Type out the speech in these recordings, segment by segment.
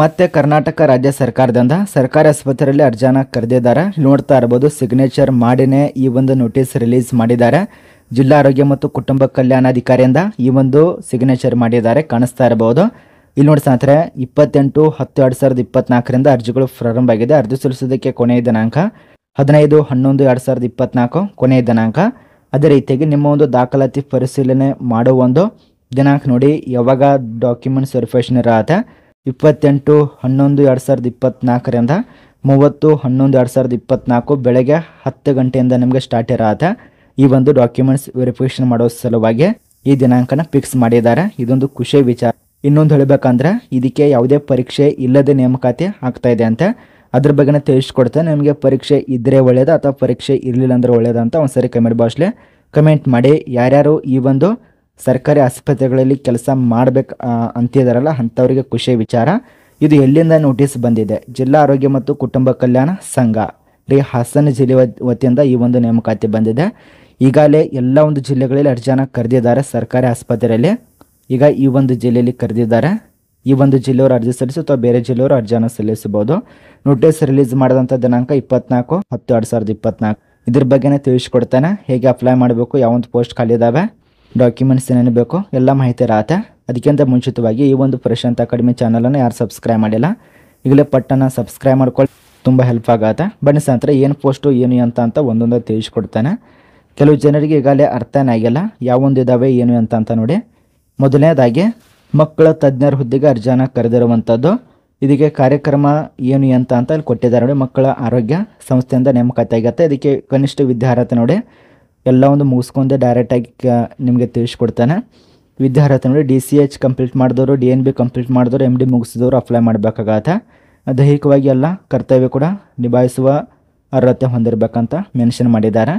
ಮತ್ತೆ ಕರ್ನಾಟಕ ರಾಜ್ಯ ಸರ್ಕಾರದಿಂದ ಸರ್ಕಾರಿ ಆಸ್ಪತ್ರೆಯಲ್ಲಿ ಅರ್ಜಿನ ಕರೆದಿದ್ದಾರೆ ನೋಡ್ತಾ ಇರಬಹುದು ಸಿಗ್ನೇಚರ್ ಮಾಡಿನೇ ಈ ಒಂದು ನೋಟಿಸ್ ರಿಲೀಸ್ ಮಾಡಿದ್ದಾರೆ ಜಿಲ್ಲಾ ಆರೋಗ್ಯ ಮತ್ತು ಕುಟುಂಬ ಕಲ್ಯಾಣಾಧಿಕಾರಿಯಿಂದ ಈ ಒಂದು ಸಿಗ್ನೇಚರ್ ಮಾಡಿದ್ದಾರೆ ಕಾಣಿಸ್ತಾ ಇರಬಹುದು ಇಲ್ಲಿ ನೋಡಿ ಸ್ನೇಹಿತರೆ ಇಪ್ಪತ್ತೆಂಟು ಹತ್ತು ಎರಡು ಸಾವಿರದ ಇಪ್ಪತ್ನಾಲ್ಕರಿಂದ ಅರ್ಜಿಗಳು ಪ್ರಾರಂಭ ಆಗಿದೆ ಅರ್ಜಿ ಸಲ್ಲಿಸೋದಕ್ಕೆ ಕೊನೆಯ ದಿನಾಂಕ ಹದಿನೈದು ಹನ್ನೊಂದು ಎರಡು ಸಾವಿರದ ಇಪ್ಪತ್ನಾಲ್ಕು ಕೊನೆಯ ದಿನಾಂಕ ಅದೇ ರೀತಿಯಾಗಿ ನಿಮ್ಮ ಒಂದು ದಾಖಲಾತಿ ಪರಿಶೀಲನೆ ಮಾಡುವ ಒಂದು ದಿನಾಂಕ ನೋಡಿ ಯಾವಾಗ ಡಾಕ್ಯುಮೆಂಟ್ಸ್ ಸರ್ಫೇಷನ್ ಇರತ್ತೆ ಇಪ್ಪತ್ತೆಂಟು ಹನ್ನೊಂದು ಎರಡು ಸಾವಿರದ ಇಪ್ಪತ್ತ್ನಾಲ್ಕರಿಂದ ಮೂವತ್ತು ಹನ್ನೊಂದು ಎರಡು ಸಾವಿರದ ಇಪ್ಪತ್ತ್ನಾಲ್ಕು ಬೆಳಗ್ಗೆ ಹತ್ತು ಗಂಟೆಯಿಂದ ನಿಮಗೆ ಸ್ಟಾರ್ಟ್ ಇರೋದ ಈ ಒಂದು ಡಾಕ್ಯುಮೆಂಟ್ಸ್ ವೆರಿಫಿಕೇಷನ್ ಮಾಡೋ ಸಲುವಾಗಿ ಈ ದಿನಾಂಕನ ಫಿಕ್ಸ್ ಮಾಡಿದ್ದಾರೆ ಇದೊಂದು ಖುಷಿ ವಿಚಾರ ಇನ್ನೊಂದು ಹೇಳಬೇಕಂದ್ರೆ ಇದಕ್ಕೆ ಯಾವುದೇ ಪರೀಕ್ಷೆ ಇಲ್ಲದೆ ನೇಮಕಾತಿ ಆಗ್ತಾ ಇದೆ ಅಂತ ಅದ್ರ ಬಗ್ಗೆ ತಿಳಿಸ್ಕೊಡ್ತೇನೆ ನಿಮಗೆ ಪರೀಕ್ಷೆ ಇದ್ರೆ ಒಳ್ಳೆಯದು ಅಥವಾ ಪರೀಕ್ಷೆ ಇರಲಿಲ್ಲ ಅಂದ್ರೆ ಒಳ್ಳೆಯದು ಅಂತ ಒಂದ್ಸರಿ ಕಮೆಂಟ್ ಬಾಕ್ಸ್ಲೆ ಕಮೆಂಟ್ ಮಾಡಿ ಯಾರ್ಯಾರು ಈ ಒಂದು ಸರ್ಕಾರಿ ಆಸ್ಪತ್ರೆಗಳಲ್ಲಿ ಕೆಲಸ ಮಾಡಬೇಕು ಅಂತಿದಾರಲ್ಲ ಅಂಥವರಿಗೆ ಖುಷಿ ವಿಚಾರ ಇದು ಎಲ್ಲಿಂದ ನೋಟಿಸ್ ಬಂದಿದೆ ಜಿಲ್ಲಾ ಆರೋಗ್ಯ ಮತ್ತು ಕುಟುಂಬ ಕಲ್ಯಾಣ ಸಂಘ ರೀ ಹಾಸನ ಜಿಲ್ಲೆ ವತಿಯಿಂದ ಈ ಒಂದು ನೇಮಕಾತಿ ಬಂದಿದೆ ಈಗಾಗಲೇ ಎಲ್ಲ ಒಂದು ಜಿಲ್ಲೆಗಳಲ್ಲಿ ಅರ್ಜಿಯನ್ನು ಕರೆದಿದ್ದಾರೆ ಸರ್ಕಾರಿ ಆಸ್ಪತ್ರೆಯಲ್ಲಿ ಈಗ ಈ ಒಂದು ಜಿಲ್ಲೆಯಲ್ಲಿ ಕರೆದಿದ್ದಾರೆ ಈ ಒಂದು ಜಿಲ್ಲೆಯವರು ಅರ್ಜಿ ಸಲ್ಲಿಸಿ ಅಥವಾ ಬೇರೆ ಜಿಲ್ಲೆಯವರು ಅರ್ಜಿಯನ್ನು ಸಲ್ಲಿಸಬಹುದು ನೋಟಿಸ್ ರಿಲೀಸ್ ಮಾಡಿದಂಥ ದಿನಾಂಕ ಇಪ್ಪತ್ನಾಲ್ಕು ಹತ್ತು ಎರಡು ಸಾವಿರದ ಇಪ್ಪತ್ನಾಲ್ಕು ಇದ್ರ ಬಗ್ಗೆನೇ ತಿಳಿಸ್ಕೊಡ್ತಾನೆ ಹೇಗೆ ಅಪ್ಲೈ ಮಾಡಬೇಕು ಯಾವೊಂದು ಪೋಸ್ಟ್ ಖಾಲಿ ಇದ್ದಾವೆ ಡಾಕ್ಯುಮೆಂಟ್ಸ್ ಏನೇನು ಬೇಕೋ ಎಲ್ಲ ಮಾಹಿತಿ ಇರತ್ತೆ ಅದಕ್ಕಿಂತ ಮುಂಚಿತವಾಗಿ ಈ ಒಂದು ಪ್ರಶಾಂತ ಅಕಾಡೆಮಿ ಚಾನಲನ್ನು ಯಾರು ಸಬ್ಸ್ಕ್ರೈಬ್ ಮಾಡಿಲ್ಲ ಈಗಲೇ ಪಟ್ಟನ ಸಬ್ಸ್ಕ್ರೈಬ್ ಮಾಡ್ಕೊಳ್ಳಿ ತುಂಬ ಹೆಲ್ಪ್ ಆಗುತ್ತೆ ಬನ್ನಿ ಸಂತರ ಏನು ಪೋಸ್ಟು ಏನು ಅಂತ ಅಂತ ಒಂದೊಂದು ತಿಳಿಸ್ಕೊಡ್ತಾನೆ ಕೆಲವು ಜನರಿಗೆ ಈಗಲೇ ಅರ್ಥನೇ ಆಗಿಲ್ಲ ಯಾವೊಂದು ಇದಾವೆ ಏನು ಅಂತ ಅಂತ ನೋಡಿ ಮೊದಲನೇದಾಗಿ ಮಕ್ಕಳ ತಜ್ಞರ ಹುದ್ದೆಗೆ ಅರ್ಜಿಯನ್ನು ಕರೆದಿರುವಂಥದ್ದು ಇದಕ್ಕೆ ಕಾರ್ಯಕ್ರಮ ಏನು ಅಂತ ಅಂತ ಅಲ್ಲಿ ಕೊಟ್ಟಿದ್ದಾರೆ ನೋಡಿ ಮಕ್ಕಳ ಆರೋಗ್ಯ ಸಂಸ್ಥೆಯಿಂದ ನೇಮಕಾತಿ ಆಗುತ್ತೆ ಇದಕ್ಕೆ ಕನಿಷ್ಠ ವಿದ್ಯಾರ್ಹತೆ ನೋಡಿ ಎಲ್ಲ ಒಂದು ಮುಗಿಸ್ಕೊಂಡೆ ಡೈರೆಕ್ಟಾಗಿ ನಿಮಗೆ ತಿಳಿಸ್ಕೊಡ್ತಾನೆ ವಿದ್ಯಾರ್ಹತೆ ನೋಡಿ ಡಿ ಸಿ ಎಚ್ ಕಂಪ್ಲೀಟ್ ಮಾಡಿದವರು ಡಿ ಎನ್ ಬಿ ಕಂಪ್ಲೀಟ್ ಮಾಡಿದವರು ಎಮ್ ಡಿ ಮುಗಿಸಿದವರು ಅಪ್ಲೈ ಮಾಡಬೇಕಾಗತ್ತೆ ದೈಹಿಕವಾಗಿ ಎಲ್ಲ ಕರ್ತವ್ಯ ಕೂಡ ನಿಭಾಯಿಸುವ ಅರ್ಹತೆ ಹೊಂದಿರಬೇಕಂತ ಮೆನ್ಷನ್ ಮಾಡಿದ್ದಾರೆ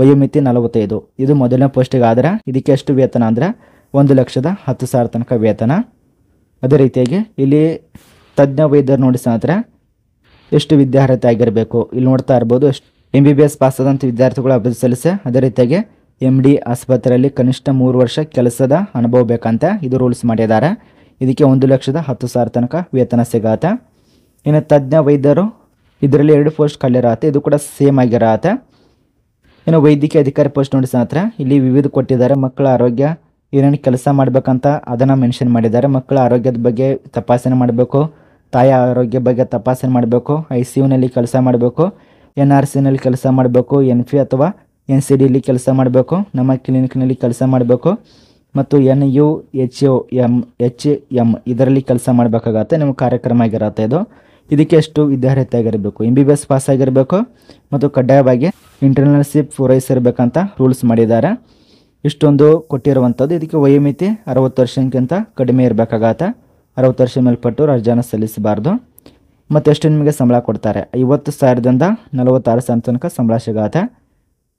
ವಯೋಮಿತಿ ನಲವತ್ತೈದು ಇದು ಮೊದಲನೇ ಪೋಸ್ಟಿಗೆ ಆದರೆ ಇದಕ್ಕೆ ಎಷ್ಟು ವೇತನ ಅಂದರೆ ಒಂದು ಲಕ್ಷದ ಹತ್ತು ಸಾವಿರ ತನಕ ವೇತನ ಅದೇ ರೀತಿಯಾಗಿ ಇಲ್ಲಿ ತಜ್ಞ ವೈದ್ಯರು ನೋಡಿ ಎಷ್ಟು ವಿದ್ಯಾರ್ಹತೆ ಆಗಿರಬೇಕು ಇಲ್ಲಿ ನೋಡ್ತಾ ಇರ್ಬೋದು ಎಷ್ಟು ಎಂ ಬಿ ಬಿ ಎಸ್ ಪಾಸಾದಂಥ ವಿದ್ಯಾರ್ಥಿಗಳು ಅಭಿವೃದ್ಧಿ ಸಲ್ಲಿಸಿ ಅದೇ ರೀತಿಯಾಗಿ ಎಮ್ ಡಿ ಆಸ್ಪತ್ರೆಯಲ್ಲಿ ಕನಿಷ್ಠ ಮೂರು ವರ್ಷ ಕೆಲಸದ ಅನುಭವ ಬೇಕಂತೆ ಇದು ರೂಲ್ಸ್ ಮಾಡಿದ್ದಾರೆ ಇದಕ್ಕೆ ಒಂದು ಲಕ್ಷದ ಹತ್ತು ಸಾವಿರ ತನಕ ವೇತನ ಸಿಗತ್ತೆ ಇನ್ನು ತಜ್ಞ ವೈದ್ಯರು ಇದರಲ್ಲಿ ಎರಡು ಪೋಸ್ಟ್ ಖಾಲಿರತ್ತೆ ಇದು ಕೂಡ ಸೇಮ್ ಆಗಿರತ್ತೆ ಇನ್ನು ವೈದ್ಯಕೀಯ ಅಧಿಕಾರಿ ಪೋಸ್ಟ್ ನೋಡಿಸ ಹತ್ರ ಇಲ್ಲಿ ವಿವಿಧ ಕೊಟ್ಟಿದ್ದಾರೆ ಮಕ್ಕಳ ಆರೋಗ್ಯ ಏನೇನು ಕೆಲಸ ಮಾಡಬೇಕಂತ ಅದನ್ನು ಮೆನ್ಷನ್ ಮಾಡಿದ್ದಾರೆ ಮಕ್ಕಳ ಆರೋಗ್ಯದ ಬಗ್ಗೆ ತಪಾಸಣೆ ಮಾಡಬೇಕು ತಾಯಿ ಆರೋಗ್ಯ ಬಗ್ಗೆ ತಪಾಸಣೆ ಮಾಡಬೇಕು ಐ ಸಿ ಯುನಲ್ಲಿ ಕೆಲಸ ಮಾಡಬೇಕು ಎನ್ ಆರ್ ಸಿನಲ್ಲಿ ಕೆಲಸ ಮಾಡಬೇಕು ಎನ್ ಪಿ ಅಥವಾ ಎನ್ ಸಿ ಡಿಲಿ ಕೆಲಸ ಮಾಡಬೇಕು ನಮ್ಮ ಕ್ಲಿನಿಕ್ನಲ್ಲಿ ಕೆಲಸ ಮಾಡಬೇಕು ಮತ್ತು N U H U M H M ಇದರಲ್ಲಿ ಕೆಲಸ ಮಾಡಬೇಕಾಗತ್ತೆ ನಿಮ್ಮ ಕಾರ್ಯಕ್ರಮ ಆಗಿರುತ್ತೆ ಇದು ಇದಕ್ಕೆ ಎಷ್ಟು ವಿದ್ಯಾರ್ಥಿ ಆಗಿರಬೇಕು M B B S pass ಆಗಿರಬೇಕು ಮತ್ತು ಕಡ್ಡಾಯವಾಗಿ ಇಂಟರ್ನಲ್ಶಿಪ್ ಪೂರೈಸಿರ್ಬೇಕಂತ ರೂಲ್ಸ್ ಮಾಡಿದ್ದಾರೆ ಇಷ್ಟೊಂದು ಕೊಟ್ಟಿರುವಂಥದ್ದು ಇದಕ್ಕೆ ವಯೋಮಿತಿ ಅರವತ್ತು ವರ್ಷಕ್ಕಿಂತ ಕಡಿಮೆ ಇರಬೇಕಾಗತ್ತೆ ಅರವತ್ತು ವರ್ಷ ಮೇಲ್ಪಟ್ಟು ರಜಾನ ಸಲ್ಲಿಸಬಾರ್ದು ಮತ್ತೆಷ್ಟು ನಿಮಗೆ ಸಂಬಳ ಕೊಡ್ತಾರೆ ಐವತ್ತು ಸಾವಿರದಿಂದ ನಲವತ್ತಾರು ಸಾವಿರ ತನಕ ಸಂಬಳ ಸಿಗುತ್ತೆ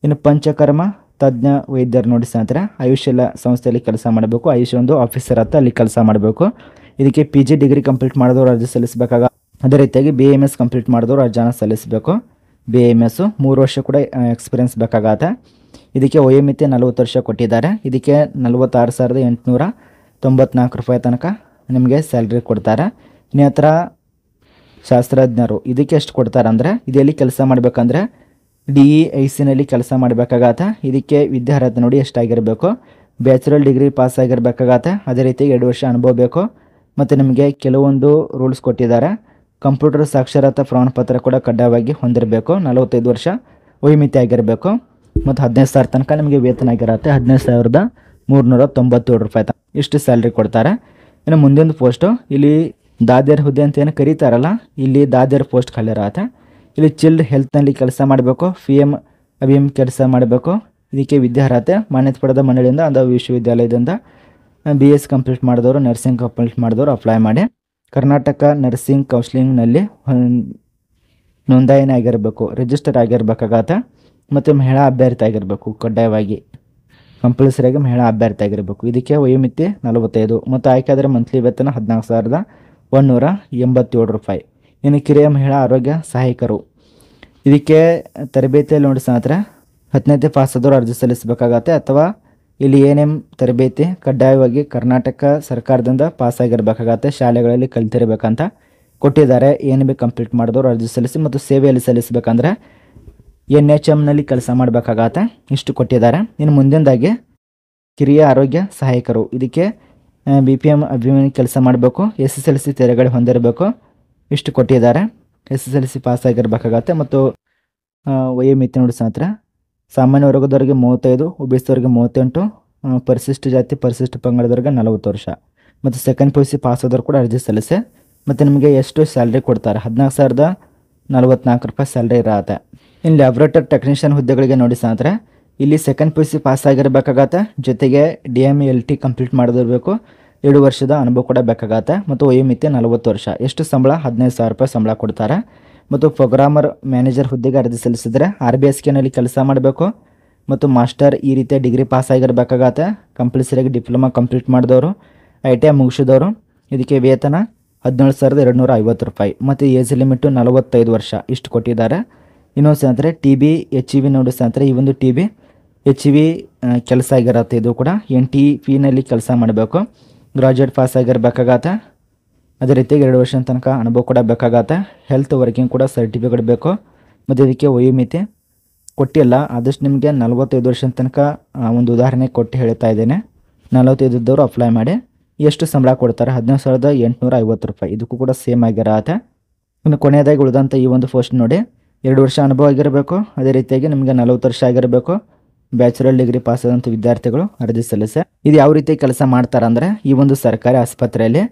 ಇನ್ನು ಪಂಚಕರ್ಮ ತಜ್ಞ ವೈದ್ಯರು ನೋಡಿ ಸ್ನೇಹಿತರೆ ಆಯುಷ್ ಎಲ್ಲ ಸಂಸ್ಥೆಯಲ್ಲಿ ಕೆಲಸ ಮಾಡಬೇಕು ಆಯುಷ್ ಒಂದು ಆಫೀಸರ್ ಹತ್ತ ಅಲ್ಲಿ ಕೆಲಸ ಮಾಡಬೇಕು ಇದಕ್ಕೆ ಪಿ ಜಿ ಡಿಗ್ರಿ ಕಂಪ್ಲೀಟ್ ಮಾಡಿದವರು ಅರ್ಜಿ ಸಲ್ಲಿಸಬೇಕಾಗ ಅದೇ ರೀತಿಯಾಗಿ ಬಿ ಎಮ್ ಎಸ್ ಕಂಪ್ಲೀಟ್ ಮಾಡಿದವರು ಅರ್ಜಿನ ಸಲ್ಲಿಸಬೇಕು ಬಿ ಎಮ್ ಎಸ್ಸು ಮೂರು ವರ್ಷ ಕೂಡ ಎಕ್ಸ್ಪೀರಿಯನ್ಸ್ ಬೇಕಾಗತ್ತೆ ಇದಕ್ಕೆ ವಯೋಮಿತಿ ನಲವತ್ತು ವರ್ಷ ಕೊಟ್ಟಿದ್ದಾರೆ ಇದಕ್ಕೆ ನಲವತ್ತಾರು ಸಾವಿರದ ಎಂಟುನೂರ ತೊಂಬತ್ನಾಲ್ಕು ರೂಪಾಯಿ ತನಕ ನಿಮಗೆ ಸ್ಯಾಲ್ರಿ ಕೊಡ್ತಾರೆ ಇನ್ನು ಹತ್ರ ಶಾಸ್ತ್ರಜ್ಞರು ಇದಕ್ಕೆ ಎಷ್ಟು ಅಂದರೆ ಇದೆಲ್ಲಿ ಕೆಲಸ ಮಾಡಬೇಕಂದ್ರೆ ಡಿ ಇ e ಐ ಸಿನಲ್ಲಿ ಕೆಲಸ ಮಾಡಬೇಕಾಗತ್ತೆ ಇದಕ್ಕೆ ವಿದ್ಯಾರ್ಹತೆ ನೋಡಿ ಎಷ್ಟಾಗಿರಬೇಕು ಬ್ಯಾಚುಲರ್ ಡಿಗ್ರಿ ಪಾಸ್ ಆಗಿರ್ಬೇಕಾಗತ್ತೆ ಅದೇ ರೀತಿ ಎರಡು ವರ್ಷ ಅನುಭವ ಬೇಕು ಮತ್ತು ನಿಮಗೆ ಕೆಲವೊಂದು ರೂಲ್ಸ್ ಕೊಟ್ಟಿದ್ದಾರೆ ಕಂಪ್ಯೂಟರ್ ಸಾಕ್ಷರತಾ ಪ್ರಮಾಣಪತ್ರ ಕೂಡ ಕಡ್ಡಾಯವಾಗಿ ಹೊಂದಿರಬೇಕು ನಲವತ್ತೈದು ವರ್ಷ ವೈಮಿತಿ ಆಗಿರಬೇಕು ಮತ್ತು ಹದಿನೈದು ಸಾವಿರ ತನಕ ನಿಮಗೆ ವೇತನ ಆಗಿರುತ್ತೆ ಹದಿನೈದು ಸಾವಿರದ ಮೂರುನೂರ ತೊಂಬತ್ತೇಳು ರೂಪಾಯಿ ಇಷ್ಟು ಸ್ಯಾಲ್ರಿ ಕೊಡ್ತಾರೆ ಇನ್ನು ಮುಂದಿನ ಪೋಸ್ಟು ಇಲ್ಲಿ ದಾದೇರ್ ಹುದ್ದೆ ಅಂತ ಏನು ಕರೀತಾರಲ್ಲ ಇಲ್ಲಿ ದಾದೇರ್ ಪೋಸ್ಟ್ ಖಾಲಿರ ಆತ ಇಲ್ಲಿ ಚಿಲ್ಡ್ ಹೆಲ್ತ್ನಲ್ಲಿ ಕೆಲಸ ಮಾಡಬೇಕು ಫಿ ಎಮ್ ಅವಿ ಎಮ್ ಕೆಲಸ ಮಾಡಬೇಕು ಇದಕ್ಕೆ ವಿದ್ಯಾರ್ಹತೆ ಮಾನ್ಯತೆ ಪಡೆದ ಮಂಡಳಿಯಿಂದ ಅಂದ ವಿಶ್ವವಿದ್ಯಾಲಯದಿಂದ ಬಿ ಎಸ್ ಕಂಪ್ಲೀಟ್ ಮಾಡಿದವರು ನರ್ಸಿಂಗ್ ಕಂಪ್ಲೀಟ್ ಮಾಡಿದವರು ಅಪ್ಲೈ ಮಾಡಿ ಕರ್ನಾಟಕ ನರ್ಸಿಂಗ್ ಕೌನ್ಸಿಲಿಂಗ್ನಲ್ಲಿ ನೋಂದಾಯಣಿ ಆಗಿರಬೇಕು ರಿಜಿಸ್ಟರ್ ಆಗಿರಬೇಕಾಗತ್ತ ಮತ್ತು ಮಹಿಳಾ ಅಭ್ಯರ್ಥಿ ಆಗಿರಬೇಕು ಕಡ್ಡಾಯವಾಗಿ ಕಂಪಲ್ಸರಿಯಾಗಿ ಮಹಿಳಾ ಅಭ್ಯರ್ಥಿ ಆಗಿರಬೇಕು ಇದಕ್ಕೆ ವಯೋಮಿತಿ ನಲವತ್ತೈದು ಮತ್ತು ಆಯ್ಕೆ ಆದರೆ ಮಂತ್ಲಿ ವೇತನ ಹದಿನಾಲ್ಕು ಸಾವಿರದ ಒಂದುನೂರ ಎಂಬತ್ತೇಳು ರೂಪಾಯಿ ಇನ್ನು ಕಿರಿಯ ಮಹಿಳಾ ಆರೋಗ್ಯ ಸಹಾಯಕರು ಇದಕ್ಕೆ ತರಬೇತಿಯಲ್ಲಿ ನೋಡಿ ಸ್ನಾತ್ರ ಹತ್ತನೇತೆ ಪಾಸಾದವರು ಅರ್ಜಿ ಸಲ್ಲಿಸಬೇಕಾಗತ್ತೆ ಅಥವಾ ಇಲ್ಲಿ ಏನೇನು ತರಬೇತಿ ಕಡ್ಡಾಯವಾಗಿ ಕರ್ನಾಟಕ ಸರ್ಕಾರದಿಂದ ಪಾಸಾಗಿರಬೇಕಾಗತ್ತೆ ಶಾಲೆಗಳಲ್ಲಿ ಕಲಿತಿರ್ಬೇಕಂತ ಕೊಟ್ಟಿದ್ದಾರೆ ಏನು ಬಿ ಕಂಪ್ಲೀಟ್ ಮಾಡಿದವರು ಅರ್ಜಿ ಸಲ್ಲಿಸಿ ಮತ್ತು ಸೇವೆಯಲ್ಲಿ ಸಲ್ಲಿಸಬೇಕಂದ್ರೆ ಎನ್ ಎಚ್ ಎಮ್ನಲ್ಲಿ ಕೆಲಸ ಮಾಡಬೇಕಾಗತ್ತೆ ಇಷ್ಟು ಕೊಟ್ಟಿದ್ದಾರೆ ಇನ್ನು ಮುಂದಿನದಾಗಿ ಕಿರಿಯ ಆರೋಗ್ಯ ಸಹಾಯಕರು ಇದಕ್ಕೆ ಬಿ ಪಿ ಎಮ್ ಅಭಿಮಾನಿ ಕೆಲಸ ಮಾಡಬೇಕು ಎಸ್ ಎಸ್ ಎಲ್ ಸಿ ತೆರೆಗಡೆ ಹೊಂದಿರಬೇಕು ಇಷ್ಟು ಕೊಟ್ಟಿದ್ದಾರೆ S S L C pass ಆಗಿರಬೇಕಾಗತ್ತೆ ಮತ್ತು ವಯೋಮಿತಿ ನೋಡಿ ಸಾತ್ರ ಸಾಮಾನ್ಯ ವರ್ಗದವರಿಗೆ ಮೂವತ್ತೈದು ಒಬಿಸಿದವ್ರಿಗೆ ಮೂವತ್ತೆಂಟು ಪರಿಶಿಷ್ಟ ಜಾತಿ ಪರಿಶಿಷ್ಟ ಪಂಗಡದವ್ರಿಗೆ ನಲವತ್ತು ವರ್ಷ ಮತ್ತು second P U C pass ಆದವ್ರು ಕೂಡ ಅರ್ಜಿ ಸಲ್ಲಿಸಿ ಮತ್ತು ನಿಮಗೆ ಎಷ್ಟು ಸ್ಯಾಲ್ರಿ ಕೊಡ್ತಾರೆ ಹದಿನಾಲ್ಕು ಸಾವಿರದ ನಲ್ವತ್ನಾಲ್ಕು ರೂಪಾಯಿ ಸ್ಯಾಲ್ರಿ ಇರತ್ತೆ ಇನ್ನು ಲ್ಯಾಬ್ರೇಟರ್ ಟೆಕ್ನಿಷಿಯನ್ ಹುದ್ದೆಗಳಿಗೆ ನೋಡಿ ಇಲ್ಲಿ second P U C pass ಆಗಿರಬೇಕಾಗತ್ತೆ ಜೊತೆಗೆ D M L T complete ಮಾಡಿದಿರಬೇಕು ಎರಡು ವರ್ಷದ ಅನುಭವ ಕೂಡ ಬೇಕಾಗತ್ತೆ ಮತ್ತು ವಯೋಮಿತಿ ನಲವತ್ತು ವರ್ಷ ಎಷ್ಟು ಸಂಬಳ ಹದಿನೈದು ಸಾವಿರ ರೂಪಾಯಿ ಸಂಬಳ ಕೊಡ್ತಾರೆ ಮತ್ತು ಪ್ರೋಗ್ರಾಮರ್ ಮ್ಯಾನೇಜರ್ ಹುದ್ದೆಗೆ ಅರ್ಜಿ ಸಲ್ಲಿಸಿದರೆ ಆರ್ ಬಿ ಎಸ್ ಕೆನಲ್ಲಿ ಕೆಲಸ ಮಾಡಬೇಕು ಮತ್ತು ಮಾಸ್ಟರ್ ಈ ರೀತಿಯ ಡಿಗ್ರಿ ಪಾಸ್ ಆಗಿರಬೇಕಾಗತ್ತೆ ಕಂಪಲ್ಸರಿಯಾಗಿ ಡಿಪ್ಲೊಮಾ ಕಂಪ್ಲೀಟ್ ಮಾಡಿದವರು ಐ ಟಿ ಐ ಮುಗಿಸಿದವರು ಇದಕ್ಕೆ ವೇತನ ಹದಿನೇಳು ಸಾವಿರದ ಎರಡು ನೂರ ಐವತ್ತು ರೂಪಾಯಿ ಮತ್ತು ಏಜ್ ಲಿಮಿಟು ನಲವತ್ತೈದು ವರ್ಷ ಇಷ್ಟು ಕೊಟ್ಟಿದ್ದಾರೆ ಇನ್ನೊಂದು ಸಂತರೆ T B H E B ನೋಡಿ ಈ ಒಂದು T B H V e ಕೆಲಸ ಆಗಿರತ್ತೆ ಇದು ಕೂಡ ಎನ್ ಟಿ ಪಿನಲ್ಲಿ e ಕೆಲಸ ಮಾಡಬೇಕು ಗ್ರಾಜುಯೇಟ್ ಪಾಸ್ ಆಗಿರಬೇಕಾಗತ್ತೆ ಅದೇ ರೀತಿಯಾಗಿ ಎರಡು ವರ್ಷದ ತನಕ ಅನುಭವ ಕೂಡ ಬೇಕಾಗತ್ತೆ ಹೆಲ್ತ್ ವರ್ಕಿಂಗ್ ಕೂಡ ಸರ್ಟಿಫಿಕೇಟ್ ಬೇಕು ಮತ್ತು ಇದಕ್ಕೆ ವಯೋಮಿತಿ e ಕೊಟ್ಟಿಲ್ಲ ಆದಷ್ಟು ನಿಮಗೆ ನಲವತ್ತೈದು ವರ್ಷದ ತನಕ ಒಂದು ಉದಾಹರಣೆ ಕೊಟ್ಟು ಹೇಳ್ತಾ ಇದ್ದೇನೆ ನಲವತ್ತೈದು ಇದ್ದವರು ಅಪ್ಲೈ ಮಾಡಿ ಎಷ್ಟು ಸಂಬಳ ಕೊಡ್ತಾರೆ ಹದಿನೈದು ಸಾವಿರದ ಎಂಟುನೂರ ಐವತ್ತು ರೂಪಾಯಿ ಇದಕ್ಕೂ ಕೂಡ ಸೇಮ್ ಆಗಿರತ್ತೆ ಇನ್ನು ಕೊನೆಯದಾಗಿ ಉಳಿದಂಥ ಈ ಒಂದು ಪೋಸ್ಟ್ ನೋಡಿ ಎರಡು ವರ್ಷ ಅನುಭವ ಆಗಿರಬೇಕು ಅದೇ ರೀತಿಯಾಗಿ ನಿಮಗೆ ನಲವತ್ತು ವರ್ಷ ಆಗಿರಬೇಕು ಬ್ಯಾಚುಲರ್ ಡಿಗ್ರಿ ಪಾಸ್ ಆದಂಥ ವಿದ್ಯಾರ್ಥಿಗಳು ಅರ್ಜಿ ಸಲ್ಲಿಸೆ ಇದು ಯಾವ ರೀತಿ ಕೆಲಸ ಮಾಡ್ತಾರಂದ್ರೆ ಈ ಒಂದು ಸರ್ಕಾರಿ ಆಸ್ಪತ್ರೆಯಲ್ಲಿ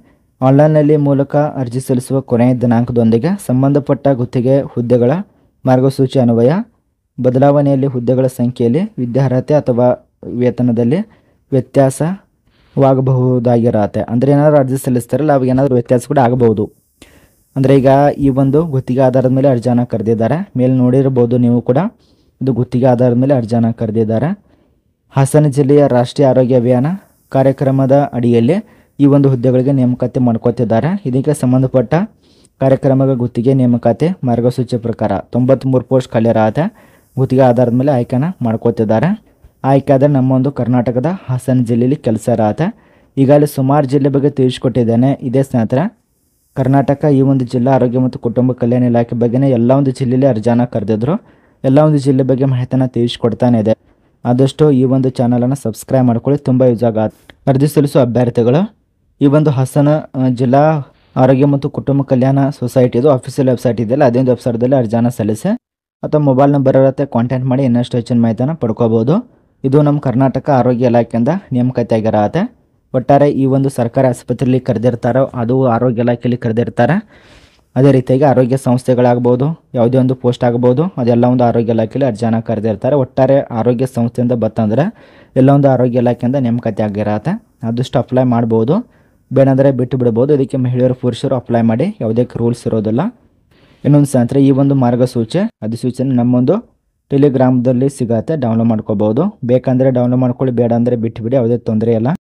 ಆನ್ಲೈನ್ನಲ್ಲಿ ಮೂಲಕ ಅರ್ಜಿ ಸಲ್ಲಿಸುವ ಕೊನೆಯ ದಿನಾಂಕದೊಂದಿಗೆ ಸಂಬಂಧಪಟ್ಟ ಗುತ್ತಿಗೆ ಹುದ್ದೆಗಳ ಮಾರ್ಗಸೂಚಿ ಅನ್ವಯ ಬದಲಾವಣೆಯಲ್ಲಿ ಹುದ್ದೆಗಳ ಸಂಖ್ಯೆಯಲ್ಲಿ ವಿದ್ಯಾರ್ಹತೆ ಅಥವಾ ವೇತನದಲ್ಲಿ ವ್ಯತ್ಯಾಸವಾಗಬಹುದಾಗಿರತ್ತೆ ಅಂದರೆ ಏನಾದರೂ ಅರ್ಜಿ ಸಲ್ಲಿಸ್ತಾರಲ್ಲ ಅವಾಗ ಏನಾದರೂ ವ್ಯತ್ಯಾಸ ಕೂಡ ಆಗಬಹುದು ಅಂದರೆ ಈಗ ಈ ಒಂದು ಗುತ್ತಿಗೆ ಆಧಾರದ ಮೇಲೆ ಅರ್ಜಿಯನ್ನು ಕರೆದಿದ್ದಾರೆ ಮೇಲೆ ನೋಡಿರಬಹುದು ನೀವು ಕೂಡ ಇದು ಗುತ್ತಿಗೆ ಆಧಾರದ ಮೇಲೆ ಅರ್ಜಿಯನ್ನು ಕರೆದಿದ್ದಾರೆ ಹಾಸನ ಜಿಲ್ಲೆಯ ರಾಷ್ಟ್ರೀಯ ಆರೋಗ್ಯ ಅಭಿಯಾನ ಕಾರ್ಯಕ್ರಮದ ಅಡಿಯಲ್ಲಿ ಈ ಒಂದು ಹುದ್ದೆಗಳಿಗೆ ನೇಮಕಾತಿ ಮಾಡ್ಕೋತಿದ್ದಾರೆ ಇದಕ್ಕೆ ಸಂಬಂಧಪಟ್ಟ ಕಾರ್ಯಕ್ರಮದ ಗುತ್ತಿಗೆ ನೇಮಕಾತಿ ಮಾರ್ಗಸೂಚಿ ಪ್ರಕಾರ ಮೂರು ಪೋಸ್ಟ್ ಖಾಲಿರಾದ ಗುತ್ತಿಗೆ ಆಧಾರದ ಮೇಲೆ ಆಯ್ಕೆನ ಮಾಡ್ಕೋತಿದ್ದಾರೆ ಆಯ್ಕೆ ಆದರೆ ನಮ್ಮ ಒಂದು ಕರ್ನಾಟಕದ ಹಾಸನ ಜಿಲ್ಲೆಯಲ್ಲಿ ಕೆಲಸ ಇರತ್ತೆ ಈಗಾಗಲೇ ಸುಮಾರು ಜಿಲ್ಲೆ ಬಗ್ಗೆ ತಿಳಿಸ್ಕೊಟ್ಟಿದ್ದೇನೆ ಇದೇ ಸ್ನೇಹಿತರ ಕರ್ನಾಟಕ ಈ ಒಂದು ಜಿಲ್ಲಾ ಆರೋಗ್ಯ ಮತ್ತು ಕುಟುಂಬ ಕಲ್ಯಾಣ ಇಲಾಖೆ ಬಗ್ಗೆನೇ ಎಲ್ಲ ಒಂದು ಜಿಲ್ಲೆಯಲ್ಲಿ ಅರ್ಜಾನ ಕರೆದಿದ್ರು ಎಲ್ಲ ಒಂದು ಜಿಲ್ಲೆ ಬಗ್ಗೆ ಮಾಹಿತಿಯನ್ನು ತಿಳಿಸ್ಕೊಡ್ತಾನೆ ಇದೆ ಆದಷ್ಟು ಈ ಒಂದು ಚಾನಲನ್ನು ಸಬ್ಸ್ಕ್ರೈಬ್ ಮಾಡ್ಕೊಳ್ಳಿ ತುಂಬ ಯೂಸ್ ಆಗ ಅರ್ಜಿ ಸಲ್ಲಿಸುವ ಅಭ್ಯರ್ಥಿಗಳು ಈ ಒಂದು ಹಾಸನ ಜಿಲ್ಲಾ ಆರೋಗ್ಯ ಮತ್ತು ಕುಟುಂಬ ಕಲ್ಯಾಣ ಸೊಸೈಟಿದು ಆಫೀಸಿಯಲ್ ವೆಬ್ಸೈಟ್ ಇದೆಯಲ್ಲ ಒಂದು ವೆಬ್ಸೈಟ್ದಲ್ಲಿ ಅರ್ಜಿಯನ್ನು ಸಲ್ಲಿಸಿ ಅಥವಾ ಮೊಬೈಲ್ ನಂಬರ್ ಇರುತ್ತೆ ಕಾಂಟ್ಯಾಕ್ಟ್ ಮಾಡಿ ಇನ್ನಷ್ಟು ಹೆಚ್ಚಿನ ಮಾಹಿತಿಯನ್ನು ಪಡ್ಕೋಬೋದು ಇದು ನಮ್ಮ ಕರ್ನಾಟಕ ಆರೋಗ್ಯ ಇಲಾಖೆಯಿಂದ ನೇಮಕಾತಿ ಆಗಿರತ್ತೆ ಒಟ್ಟಾರೆ ಈ ಒಂದು ಸರ್ಕಾರಿ ಆಸ್ಪತ್ರೆಯಲ್ಲಿ ಕರೆದಿರ್ತಾರೋ ಅದು ಆರೋಗ್ಯ ಇಲಾಖೆಯಲ್ಲಿ ಕರೆದಿರ್ತಾರೆ ಅದೇ ರೀತಿಯಾಗಿ ಆರೋಗ್ಯ ಸಂಸ್ಥೆಗಳಾಗ್ಬೋದು ಯಾವುದೇ ಒಂದು ಪೋಸ್ಟ್ ಆಗ್ಬೋದು ಅದೆಲ್ಲ ಒಂದು ಆರೋಗ್ಯ ಇಲಾಖೆಯಲ್ಲಿ ಅರ್ಜಿಯನ್ನು ಕರೆದಿರ್ತಾರೆ ಒಟ್ಟಾರೆ ಆರೋಗ್ಯ ಸಂಸ್ಥೆಯಿಂದ ಬತ್ತಂದ್ರೆ ಎಲ್ಲ ಒಂದು ಆರೋಗ್ಯ ಇಲಾಖೆಯಿಂದ ನೇಮಕಾತಿ ಆಗಿರತ್ತೆ ಆದಷ್ಟು ಅಪ್ಲೈ ಮಾಡ್ಬೋದು ಬೇಡಂದರೆ ಬಿಟ್ಟು ಬಿಡ್ಬೋದು ಇದಕ್ಕೆ ಮಹಿಳೆಯರು ಪುರುಷರು ಅಪ್ಲೈ ಮಾಡಿ ಯಾವುದೇ ರೂಲ್ಸ್ ಇರೋದಿಲ್ಲ ಇನ್ನೊಂದು ಸಂತ್ರ ಈ ಒಂದು ಮಾರ್ಗಸೂಚಿ ಅಧಿಸೂಚನೆ ನಮ್ಮೊಂದು ಟೆಲಿಗ್ರಾಮ್ದಲ್ಲಿ ಸಿಗತ್ತೆ ಡೌನ್ಲೋಡ್ ಮಾಡ್ಕೋಬೋದು ಬೇಕಂದರೆ ಡೌನ್ಲೋಡ್ ಮಾಡ್ಕೊಳ್ಳಿ ಬೇಡ ಅಂದರೆ ಬಿಟ್ಟು ಬಿಡಿ ಯಾವುದೇ ತೊಂದರೆ ಇಲ್ಲ